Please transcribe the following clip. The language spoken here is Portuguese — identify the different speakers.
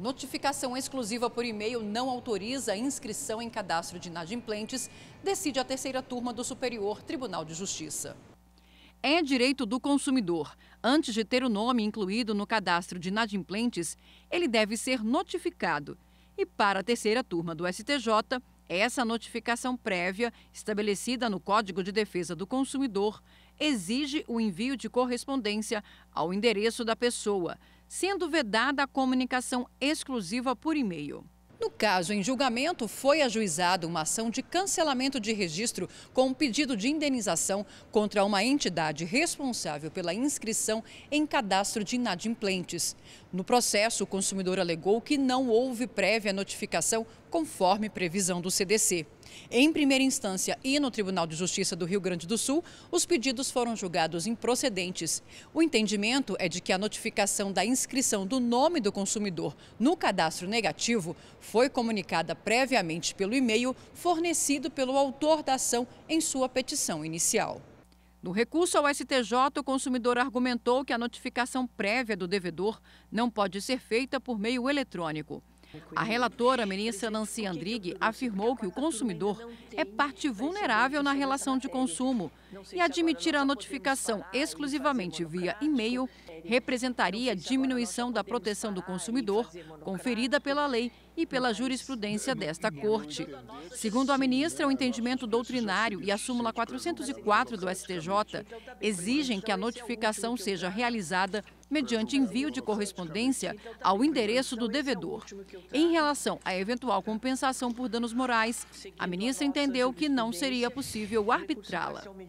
Speaker 1: Notificação exclusiva por e-mail não autoriza a inscrição em cadastro de inadimplentes, decide a terceira turma do Superior Tribunal de Justiça. É direito do consumidor. Antes de ter o nome incluído no cadastro de inadimplentes, ele deve ser notificado. E para a terceira turma do STJ, essa notificação prévia, estabelecida no Código de Defesa do Consumidor, exige o envio de correspondência ao endereço da pessoa sendo vedada a comunicação exclusiva por e-mail. No caso, em julgamento, foi ajuizada uma ação de cancelamento de registro com um pedido de indenização contra uma entidade responsável pela inscrição em cadastro de inadimplentes. No processo, o consumidor alegou que não houve prévia notificação conforme previsão do CDC. Em primeira instância e no Tribunal de Justiça do Rio Grande do Sul, os pedidos foram julgados improcedentes. O entendimento é de que a notificação da inscrição do nome do consumidor no cadastro negativo foi comunicada previamente pelo e-mail fornecido pelo autor da ação em sua petição inicial. No recurso ao STJ, o consumidor argumentou que a notificação prévia do devedor não pode ser feita por meio eletrônico. A relatora ministra Nancy Andrighi afirmou que o consumidor é parte vulnerável na relação de consumo e admitir a notificação exclusivamente via e-mail representaria diminuição da proteção do consumidor conferida pela lei e pela jurisprudência desta Corte. Segundo a ministra, o entendimento doutrinário e a súmula 404 do STJ exigem que a notificação seja realizada mediante envio de correspondência ao endereço do devedor. Em relação à eventual compensação por danos morais, a ministra entendeu que não seria possível arbitrá-la.